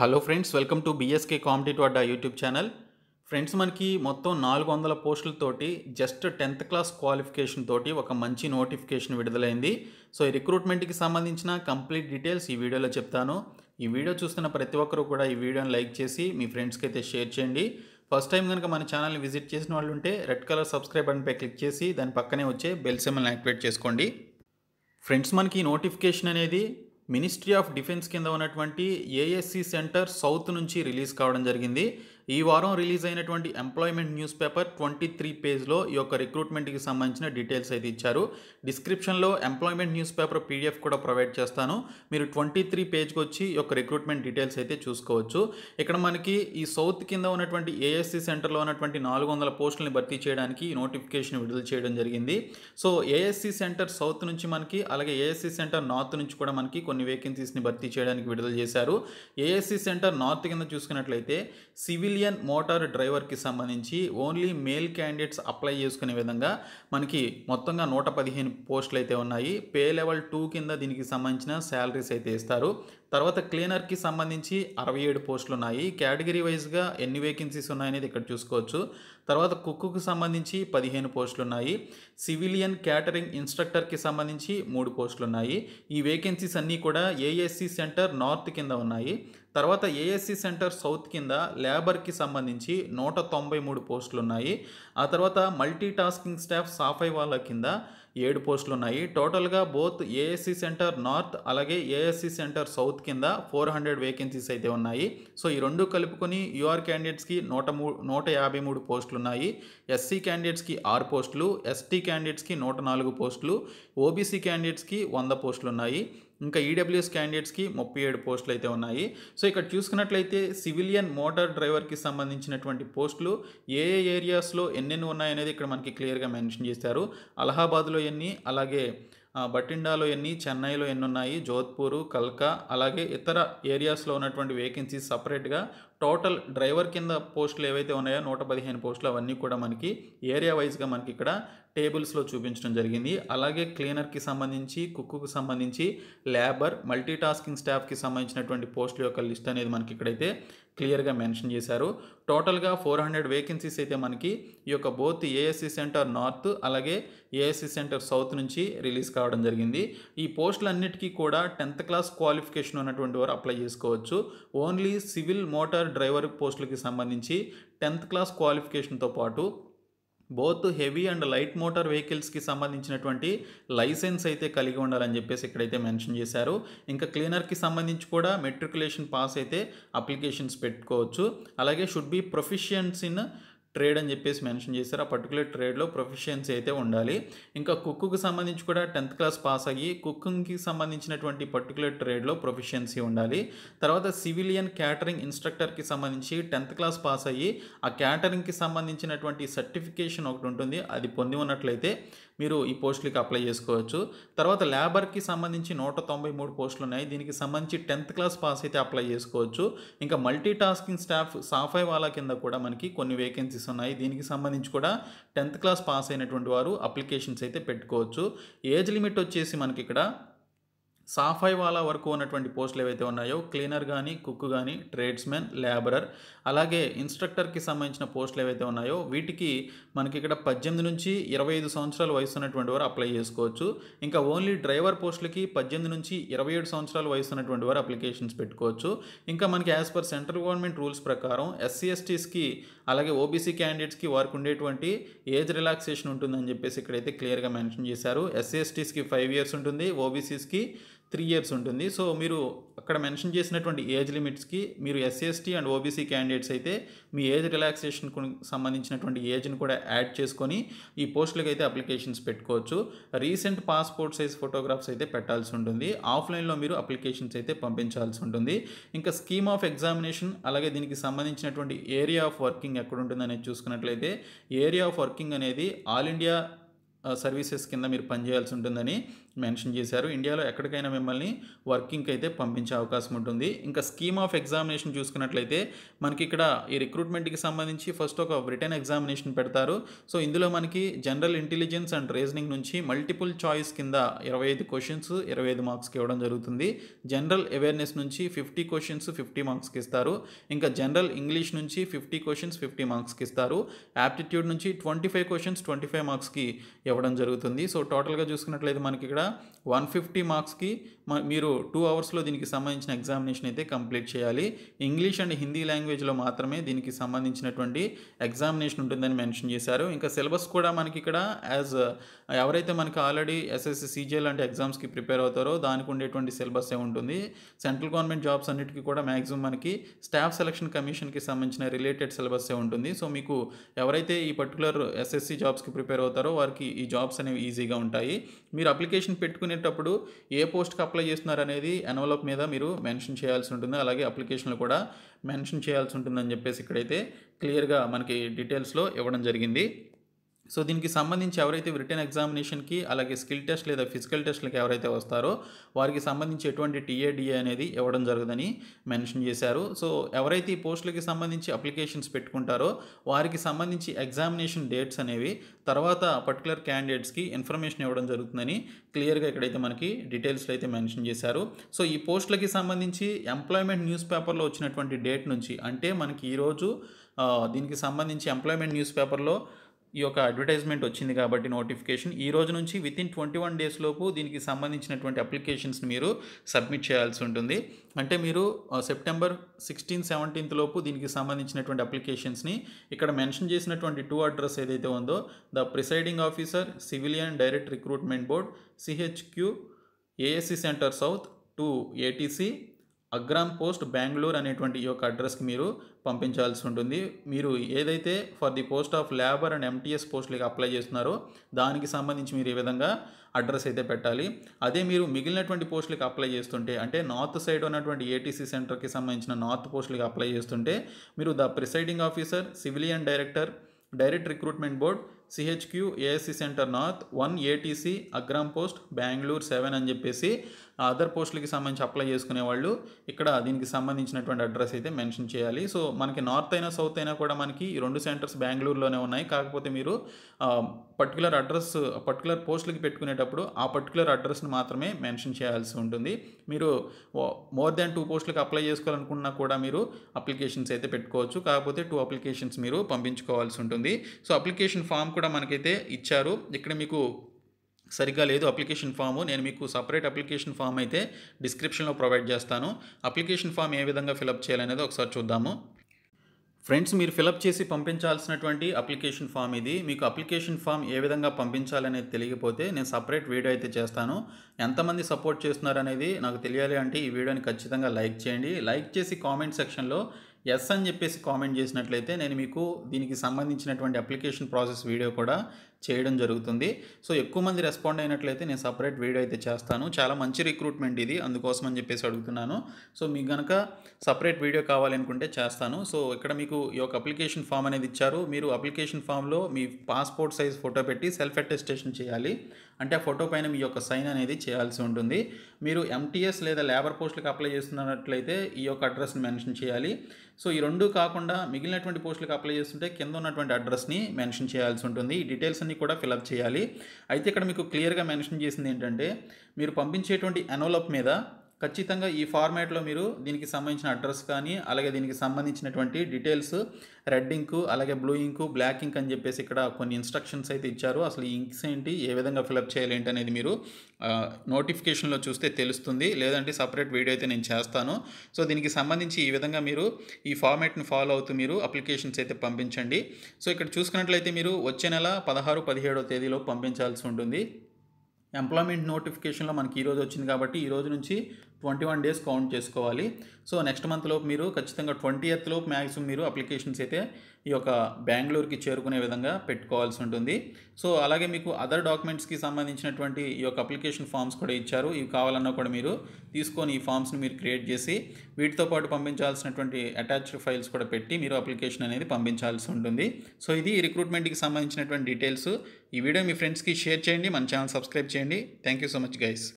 hello friends welcome to BSK competitive Adda YouTube channel friends మనకి మొత్తం నాలుగు వందల పోస్టులతోటి జస్ట్ టెన్త్ క్లాస్ క్వాలిఫికేషన్ తోటి ఒక మంచి నోటిఫికేషన్ విడుదలైంది సో ఈ రిక్రూట్మెంట్కి సంబంధించిన కంప్లీట్ డీటెయిల్స్ ఈ వీడియోలో చెప్తాను ఈ వీడియో చూస్తున్న ప్రతి ఒక్కరూ కూడా ఈ వీడియోని లైక్ చేసి మీ ఫ్రెండ్స్కి అయితే షేర్ చేయండి ఫస్ట్ టైం కనుక మన ఛానల్ని విజిట్ చేసిన వాళ్ళు ఉంటే రెడ్ కలర్ సబ్స్క్రైబ్ బటన్పై క్లిక్ చేసి దాని పక్కనే వచ్చే బెల్ సెమల్ని యాక్టివేట్ చేసుకోండి ఫ్రెండ్స్ మనకి నోటిఫికేషన్ అనేది మినిస్ట్రీ ఆఫ్ డిఫెన్స్ కింద ఉన్నటువంటి ఏఎస్సి సెంటర్ సౌత్ నుంచి రిలీజ్ కావడం జరిగింది ఈ వారం రిలీజ్ అయినటువంటి employment news paper twenty three పేజ్లో ఈ యొక్క రిక్రూట్మెంట్కి సంబంధించిన డీటెయిల్స్ అయితే ఇచ్చారు డిస్క్రిప్షన్లో ఎంప్లాయ్మెంట్ న్యూస్ పేపర్ పీడిఎఫ్ కూడా ప్రొవైడ్ చేస్తాను మీరు ట్వంటీ త్రీ పేజ్కి వచ్చి ఈ యొక్క రిక్రూట్మెంట్ డీటెయిల్స్ అయితే చూసుకోవచ్చు ఇక్కడ మనకి ఈ సౌత్ కింద ఉన్నటువంటి ఏఎస్సీ సెంటర్లో ఉన్నటువంటి నాలుగు వందల పోస్టులను భర్తీ చేయడానికి ఈ నోటిఫికేషన్ విడుదల చేయడం జరిగింది సో ఏఎస్సీ సెంటర్ సౌత్ నుంచి మనకి అలాగే ఏఎస్సీ సెంటర్ నార్త్ నుంచి కూడా మనకి కొన్ని వేకెన్సీస్ని భర్తీ చేయడానికి విడుదల చేశారు ఏఎస్సీ సెంటర్ నార్త్ కింద చూసుకున్నట్లయితే సివిల్ సివిలియన్ మోటార్ డ్రైవర్కి సంబంధించి ఓన్లీ మేల్ క్యాండిడేట్స్ అప్లై చేసుకునే విధంగా మనకి మొత్తంగా నూట పదిహేను పోస్టులు అయితే ఉన్నాయి పే లెవెల్ టూ కింద దీనికి సంబంధించిన శాలరీస్ అయితే ఇస్తారు తర్వాత క్లీనర్కి సంబంధించి అరవై ఏడు పోస్టులు ఉన్నాయి కేటగిరీ వైజ్గా ఎన్ని వేకెన్సీస్ ఉన్నాయనేది ఇక్కడ చూసుకోవచ్చు తర్వాత కుక్కుకు సంబంధించి పదిహేను పోస్టులు ఉన్నాయి సివిలియన్ క్యాటరింగ్ ఇన్స్ట్రక్టర్కి సంబంధించి మూడు పోస్టులు ఉన్నాయి ఈ వేకెన్సీస్ అన్నీ కూడా ఏఎస్సి సెంటర్ నార్త్ కింద ఉన్నాయి తర్వాత ఏఎస్సి సెంటర్ సౌత్ కింద లేబర్కి సంబంధించి నూట తొంభై మూడు పోస్టులు ఉన్నాయి ఆ తర్వాత మల్టీ టాస్కింగ్ స్టాఫ్ సాఫై వాళ్ళ కింద ఏడు పోస్టులు ఉన్నాయి టోటల్గా బోత్ ఏఎస్సి సెంటర్ నార్త్ అలాగే ఏఎస్సి సెంటర్ సౌత్ కింద ఫోర్ హండ్రెడ్ వేకెన్సీస్ అయితే ఉన్నాయి సో ఈ రెండు కలుపుకొని యూఆర్ క్యాండిడేట్స్కి నూట మూడు నూట యాభై మూడు పోస్టులు ఉన్నాయి ఎస్సీ క్యాండిడేట్స్కి ఆరు పోస్టులు ఎస్టీ క్యాండిడేట్స్కి నూట నాలుగు పోస్టులు ఓబీసీ క్యాండిడేట్స్కి వంద పోస్టులు ఉన్నాయి ఇంకా ఈడబ్ల్యూఎస్ e క్యాండిడేట్స్కి ముప్పై ఏడు పోస్టులు అయితే ఉన్నాయి సో ఇక్కడ చూసుకున్నట్లయితే సివిలియన్ మోటార్ డ్రైవర్కి సంబంధించినటువంటి పోస్టులు ఏ ఏ ఏరియాస్లో ఎన్నెన్ని ఉన్నాయనేది ఇక్కడ మనకి క్లియర్గా మెన్షన్ చేశారు అలహాబాద్లో ఎన్ని అలాగే బటిండాలో ఎన్ని చెన్నైలో ఎన్ని ఉన్నాయి జోధ్పూర్ కల్కా అలాగే ఇతర ఏరియాస్లో ఉన్నటువంటి వేకెన్సీస్ సపరేట్గా టోటల్ డ్రైవర్ కింద పోస్టులు ఏవైతే ఉన్నాయో నూట పదిహేను పోస్టులు అవన్నీ కూడా మనకి ఏరియా వైజ్గా మనకి ఇక్కడ టేబుల్స్లో చూపించడం జరిగింది అలాగే క్లీనర్కి సంబంధించి కుక్కుకి సంబంధించి లేబర్ మల్టీ టాస్కింగ్ స్టాఫ్కి సంబంధించినటువంటి పోస్టుల యొక్క లిస్ట్ అనేది మనకి ఇక్కడైతే క్లియర్గా మెన్షన్ చేశారు టోటల్గా ఫోర్ హండ్రెడ్ వేకెన్సీస్ అయితే మనకి ఈ యొక్క బోత్ ఏఎస్సి సెంటర్ నార్త్ అలాగే ఏఎస్సి సెంటర్ సౌత్ నుంచి రిలీజ్ కావడం జరిగింది ఈ పోస్టులన్నిటికీ కూడా టెన్త్ క్లాస్ క్వాలిఫికేషన్ ఉన్నటువంటి వారు అప్లై చేసుకోవచ్చు ఓన్లీ సివిల్ మోటార్ డ్రైవర్ పోస్టులకి సంబంధించి టెన్త్ క్లాస్ క్వాలిఫికేషన్తో పాటు both heavy and light motor వెహికల్స్కి సంబంధించినటువంటి లైసెన్స్ అయితే కలిగి ఉండాలని చెప్పేసి ఇక్కడైతే మెన్షన్ చేశారు ఇంకా క్లీనర్కి సంబంధించి కూడా మెట్రికులేషన్ పాస్ అయితే అప్లికేషన్స్ పెట్టుకోవచ్చు అలాగే should be proficiency in trade అని చెప్పేసి మెన్షన్ చేశారు ఆ పర్టికులర్ ట్రేడ్లో ప్రొఫెషన్స్ అయితే ఉండాలి ఇంకా కుక్కు సంబంధించి కూడా టెన్త్ క్లాస్ పాస్ అయ్యి కుక్కుకి సంబంధించినటువంటి పర్టికులర్ ట్రేడ్లో ప్రొఫిషియన్సీ ఉండాలి తర్వాత సివిలియన్ క్యాటరింగ్ ఇన్స్ట్రక్టర్కి సంబంధించి టెన్త్ క్లాస్ పాస్ అయ్యి ఆ క్యాటరింగ్కి సంబంధించినటువంటి సర్టిఫికేషన్ ఒకటి ఉంటుంది అది పొంది ఉన్నట్లయితే మీరు ఈ పోస్టులకి అప్లై చేసుకోవచ్చు తర్వాత లేబర్కి సంబంధించి నూట తొంభై మూడు పోస్టులు ఉన్నాయి దీనికి సంబంధించి టెన్త్ క్లాస్ పాస్ అయితే అప్లై చేసుకోవచ్చు ఇంకా మల్టీ టాస్కింగ్ స్టాఫ్ సాఫై వాళ్ళ కింద కూడా మనకి కొన్ని వేకెన్సీస్ ఉన్నాయి దీనికి సంబంధించి కూడా టెన్త్ క్లాస్ పాస్ అయినటువంటి వారు అప్లికేషన్స్ అయితే పెట్టుకోవచ్చు ఏజ్ లిమిట్ వచ్చేసి మనకి ఇక్కడ సాఫై వాలా వరకు ఉన్నటువంటి పోస్టులు ఏవైతే ఉన్నాయో క్లీనర్ కానీ కుక్ కానీ ట్రేడ్స్మెన్ లేబరర్ అలాగే ఇన్స్ట్రక్టర్కి సంబంధించిన పోస్టులు ఏవైతే ఉన్నాయో వీటికి మనకి ఇక్కడ పద్దెనిమిది నుంచి ఇరవై ఐదు సంవత్సరాల వయసు ఉన్నటువంటి వారు అప్లై చేసుకోవచ్చు ఇంకా ఓన్లీ డ్రైవర్ పోస్టులకి పద్దెనిమిది నుంచి ఇరవై ఏడు సంవత్సరాల వయసు ఉన్నటువంటి వారు అప్లికేషన్స్ పెట్టుకోవచ్చు ఇంకా మనకి as per central government rules ప్రకారం ఎస్సీ ఎస్టీస్కి అలాగే ఓబీసీ క్యాండిడేట్స్కి వారికి ఉండేటువంటి ఏజ్ రిలాక్సేషన్ ఉంటుందని చెప్పేసి ఇక్కడైతే క్లియర్గా మెన్షన్ చేశారు ఎస్సీ ఎస్టీస్కి ఫైవ్ ఇయర్స్ ఉంటుంది ఓబీసీస్కి త్రీ ఇయర్స్ ఉంటుంది సో మీరు అక్కడ మెన్షన్ చేసినటువంటి ఏజ్ లిమిట్స్కి మీరు SC ST e and OBC candidates అయితే మీ ఏజ్ రిలాక్సేషన్ సంబంధించినటువంటి ఏజ్ని కూడా యాడ్ చేసుకొని ఈ పోస్టులకు అయితే అప్లికేషన్స్ పెట్టుకోవచ్చు రీసెంట్ పాస్పోర్ట్ సైజ్ ఫోటోగ్రాఫ్స్ అయితే పెట్టాల్సి ఉంటుంది ఆఫ్లైన్లో మీరు అప్లికేషన్స్ అయితే పంపించాల్సి ఉంటుంది ఇంకా స్కీమ్ ఆఫ్ ఎగ్జామినేషన్ అలాగే దీనికి సంబంధించినటువంటి ఏరియా ఆఫ్ వర్కింగ్ ఎక్కడ ఉంటుందనేది చూసుకున్నట్లయితే ఏరియా ఆఫ్ వర్కింగ్ అనేది ఆల్ ఇండియా సర్వీసెస్ కింద మీరు పనిచేయాల్సి ఉంటుందని మెన్షన్ చేశారు ఇండియాలో ఎక్కడికైనా మిమ్మల్ని వర్కింగ్కి అయితే పంపించే అవకాశం ఉంటుంది ఇంకా స్కీమ్ ఆఫ్ ఎగ్జామినేషన్ చూసుకున్నట్లయితే మనకి ఇక్కడ ఈ రిక్రూట్మెంట్కి సంబంధించి ఫస్ట్ ఒక రిటర్న్ ఎగ్జామినేషన్ పెడతారు సో ఇందులో మనకి జనరల్ ఇంటెలిజెన్స్ అండ్ రీజనింగ్ నుంచి మల్టిపుల్ చాయిస్ కింద ఇరవై ఐదు క్వశ్చన్స్ ఇరవై ఐదు మార్క్స్కి ఇవ్వడం జరుగుతుంది జనరల్ అవేర్నెస్ నుంచి ఫిఫ్టీ క్వశ్చన్స్ ఫిఫ్టీ మార్క్స్కి ఇస్తారు ఇంకా జనరల్ ఇంగ్లీష్ నుంచి ఫిఫ్టీ క్వశ్చన్స్ ఫిఫ్టీ మార్క్స్కి ఇస్తారు యాప్టిట్యూడ్ నుంచి twenty five questions twenty five మార్క్స్కి ఇవ్వడం జరుగుతుంది సో టోటల్గా చూసుకున్నట్లయితే మనకి ఇక్కడ వన్ ఫిఫ్టీ మార్క్స్కి మీరు టూ అవర్స్లో దీనికి సంబంధించిన ఎగ్జామినేషన్ అయితే కంప్లీట్ చేయాలి ఇంగ్లీష్ అండ్ హిందీ లాంగ్వేజ్లో మాత్రమే దీనికి సంబంధించినటువంటి ఎగ్జామినేషన్ ఉంటుందని మెన్షన్ చేశారు ఇంకా సిలబస్ కూడా మనకి ఇక్కడ యాజ్ ఎవరైతే మనకి ఆల్రెడీ ఎస్ఎస్సి సీజే లాంటి ఎగ్జామ్స్కి ప్రిపేర్ అవుతారో దానికి ఉండేటువంటి సిలబస్ ఏ ఉంటుంది సెంట్రల్ గవర్నమెంట్ జాబ్స్ అన్నిటికీ కూడా మ్యాక్సిమం మనకి స్టాఫ్ సెలక్షన్ కమిషన్కి సంబంధించిన రిలేటెడ్ సిలబస్ ఏ ఉంటుంది సో మీకు ఎవరైతే ఈ పర్టికులర్ ఎస్ఎస్సి జాబ్స్కి ప్రిపేర్ అవుతారో వారికి ఈ జాబ్స్ అనేవి ఈజీగా ఉంటాయి మీరు అప్లికేషన్ పెట్టుకునేటప్పుడు ఏ పోస్ట్కి అప్లై చేస్తున్నారు అనేది ఎన్వలప్ మీద మీరు మెన్షన్ చేయాల్సి ఉంటుంది అలాగే అప్లికేషన్లో కూడా మెన్షన్ చేయాల్సి ఉంటుందని చెప్పేసి ఇక్కడైతే క్లియర్గా మనకి డీటెయిల్స్లో ఇవ్వడం జరిగింది సో దీనికి సంబంధించి ఎవరైతే రిటర్న్ ఎగ్జామినేషన్కి అలాగే స్కిల్ టెస్ట్ లేదా ఫిజికల్ టెస్ట్లకు ఎవరైతే వస్తారో వారికి సంబంధించి ఎటువంటి టీఏడిఏ అనేది ఇవ్వడం జరగదని మెన్షన్ చేశారు సో ఎవరైతే ఈ పోస్టులకి సంబంధించి అప్లికేషన్స్ పెట్టుకుంటారో వారికి సంబంధించి ఎగ్జామినేషన్ డేట్స్ అనేవి తర్వాత పర్టికులర్ క్యాండిడేట్స్కి ఇన్ఫర్మేషన్ ఇవ్వడం జరుగుతుందని క్లియర్గా ఇక్కడైతే మనకి డీటెయిల్స్లో అయితే మెన్షన్ చేశారు సో ఈ పోస్టులకి సంబంధించి ఎంప్లాయ్మెంట్ న్యూస్ పేపర్లో వచ్చినటువంటి డేట్ నుంచి అంటే మనకి ఈరోజు దీనికి సంబంధించి ఎంప్లాయ్మెంట్ న్యూస్ పేపర్లో ఈ యొక్క అడ్వర్టైజ్మెంట్ వచ్చింది కాబట్టి నోటిఫికేషన్ ఈ రోజు నుంచి వితిన్ ట్వంటీ వన్ డేస్ లోపు దీనికి సంబంధించినటువంటి అప్లికేషన్స్ని మీరు సబ్మిట్ చేయాల్సి ఉంటుంది అంటే మీరు సెప్టెంబర్ సిక్స్టీన్ సెవెంటీన్త్ లోపు దీనికి సంబంధించినటువంటి అప్లికేషన్స్ని ఇక్కడ మెన్షన్ చేసినటువంటి టూ అడ్రస్ ఏదైతే ఉందో the presiding officer civilian direct recruitment board CHQ ASC centre south two ATC Agram post Bengaluru అనేటువంటి ఈ యొక్క అడ్రస్కి మీరు పంపించాల్సి ఉంటుంది మీరు ఏదైతే for the post of labour and MTS పోస్ట్లకి అప్లై చేస్తున్నారో దానికి సంబంధించి మీరు ఈ విధంగా అడ్రస్ అయితే పెట్టాలి అదే మీరు మిగిలినటువంటి పోస్టులకి అప్లై చేస్తుంటే అంటే నార్త్ సైడ్ ఉన్నటువంటి ఏటీసీ సెంటర్కి సంబంధించిన నార్త్ పోస్టులకి అప్లై చేస్తుంటే మీరు the presiding officer civilian director direct recruitment board CHQ ASC centre north one ATC Agram post Bengaluru seven అని చెప్పేసి ఆ అదర్ పోస్టులకి సంబంధించి అప్లై చేసుకునే వాళ్ళు ఇక్కడ దీనికి సంబంధించినటువంటి అడ్రస్ అయితే మెన్షన్ చేయాలి సో మనకి నార్త్ అయినా సౌత్ అయినా కూడా మనకి ఈ రెండు సెంటర్స్ బెంగళూరులోనే ఉన్నాయి కాకపోతే మీరు పర్టికులర్ అడ్రస్ పర్టికులర్ పోస్టులకి పెట్టుకునేటప్పుడు ఆ పర్టికులర్ అడ్రస్ని మాత్రమే మెన్షన్ చేయాల్సి ఉంటుంది మీరు మోర్ దాన్ టూ పోస్టులకు అప్లై చేసుకోవాలనుకున్నా కూడా మీరు అప్లికేషన్స్ అయితే పెట్టుకోవచ్చు కాకపోతే టూ అప్లికేషన్స్ మీరు పంపించుకోవాల్సి ఉంటుంది సో అప్లికేషన్ ఫామ్ కూడా మనకైతే ఇచ్చారు ఇక్కడ మీకు సరిగ్గా లేదు అప్లికేషన్ ఫాము నేను మీకు సపరేట్ అప్లికేషన్ ఫామ్ అయితే డిస్క్రిప్షన్లో ప్రొవైడ్ చేస్తాను అప్లికేషన్ ఫామ్ ఏ విధంగా ఫిలప్ చేయాలనేది ఒకసారి చూద్దాము ఫ్రెండ్స్ మీరు ఫిలప్ చేసి పంపించాల్సినటువంటి అప్లికేషన్ ఫామ్ ఇది మీకు అప్లికేషన్ ఫామ్ ఏ విధంగా పంపించాలనేది తెలియకపోతే నేను సపరేట్ వీడియో అయితే చేస్తాను ఎంతమంది సపోర్ట్ చేస్తున్నారనేది నాకు తెలియాలి అంటే ఈ వీడియోని ఖచ్చితంగా లైక్ చేయండి లైక్ చేసి కామెంట్ సెక్షన్లో ఎస్ అని చెప్పేసి కామెంట్ చేసినట్లయితే నేను మీకు దీనికి సంబంధించినటువంటి అప్లికేషన్ ప్రాసెస్ వీడియో కూడా చేయడం జరుగుతుంది సో ఎక్కువ మంది రెస్పాండ్ అయినట్లయితే నేను సపరేట్ వీడియో అయితే చేస్తాను చాలా మంచి రిక్రూట్మెంట్ ఇది అందుకోసం అని చెప్పేసి అడుగుతున్నాను సో మీకు కనుక సపరేట్ వీడియో కావాలనుకుంటే చేస్తాను సో ఇక్కడ మీకు ఈ యొక్క అప్లికేషన్ ఫామ్ అనేది ఇచ్చారు మీరు అప్లికేషన్ ఫామ్లో మీ పాస్పోర్ట్ సైజ్ ఫోటో పెట్టి సెల్ఫ్ అటెస్టేషన్ చేయాలి అంటే ఆ ఫోటో పైన మీ యొక్క సైన్ అనేది చేయాల్సి ఉంటుంది మీరు ఎంటీఎస్ లేదా లేబర్ పోస్టులకు అప్లై చేస్తున్నట్లయితే ఈ యొక్క అడ్రస్ని మెన్షన్ చేయాలి సో ఈ రెండు కాకుండా మిగిలినటువంటి పోస్టులకు అప్లై చేస్తుంటే కింద ఉన్నటువంటి అడ్రస్ని మెన్షన్ చేయాల్సి ఉంటుంది ఈ డీటెయిల్స్ అన్ని కూడా ఫిలప్ చేయాలి అయితే ఇక్కడ మీకు క్లియర్గా మెన్షన్ చేసింది ఏంటంటే మీరు పంపించేటువంటి ఎనోలప్ మీద ఖచ్చితంగా ఈ ఫార్మాట్లో మీరు దీనికి సంబంధించిన అడ్రస్ కానీ అలాగే దీనికి సంబంధించినటువంటి డీటెయిల్స్ రెడ్ ఇంకు అలాగే బ్లూ ఇంకు బ్లాక్ ఇంక్ అని చెప్పేసి ఇక్కడ కొన్ని ఇన్స్ట్రక్షన్స్ అయితే ఇచ్చారు అసలు ఈ ఇంక్స్ ఏంటి ఏ విధంగా ఫిలప్ చేయాలి ఏంటి అనేది మీరు నోటిఫికేషన్లో చూస్తే తెలుస్తుంది లేదంటే సపరేట్ వీడియో అయితే నేను చేస్తాను సో దీనికి సంబంధించి ఈ విధంగా మీరు ఈ ఫార్మాట్ని ఫాలో అవుతూ మీరు అప్లికేషన్స్ అయితే పంపించండి సో ఇక్కడ చూసుకున్నట్లయితే మీరు వచ్చే నెల పదహారు పదిహేడో తేదీలో పంపించాల్సి ఉంటుంది ఎంప్లాయ్మెంట్ నోటిఫికేషన్లో మనకి ఈరోజు వచ్చింది కాబట్టి ఈ రోజు నుంచి ట్వంటీ వన్ డేస్ కౌంట్ చేసుకోవాలి సో నెక్స్ట్ మంత్ లోపు మీరు ఖచ్చితంగా ట్వంటీ ఎయిత్ లోపు మ్యాక్సిమం మీరు అప్లికేషన్స్ అయితే ఈ యొక్క బెంగళూరుకి చేరుకునే విధంగా పెట్టుకోవాల్సి ఉంటుంది సో అలాగే మీకు అదర్ డాక్యుమెంట్స్కి సంబంధించినటువంటి ఈ యొక్క అప్లికేషన్ ఫామ్స్ కూడా ఇచ్చారు ఇవి కావాలన్నా కూడా మీరు తీసుకొని ఈ ఫామ్స్ని మీరు క్రియేట్ చేసి వీటితో పాటు పంపించాల్సినటువంటి అటాచ్డ్ ఫైల్స్ కూడా పెట్టి మీరు అప్లికేషన్ అనేది పంపించాల్సి ఉంటుంది సో ఇది రిక్రూట్మెంట్కి సంబంధించినటువంటి డీటెయిల్స్ ఈ వీడియో మీ ఫ్రెండ్స్కి షేర్ చేయండి మన ఛానల్ సబ్స్క్రైబ్ చేయండి thank you so much guys